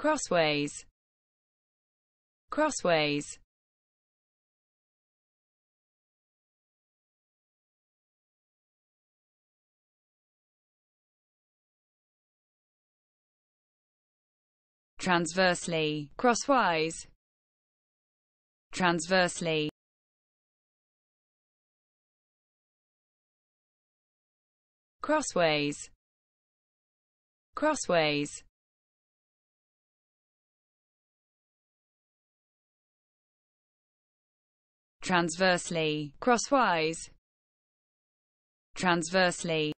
crossways crossways transversely crosswise transversely crossways crossways transversely, crosswise, transversely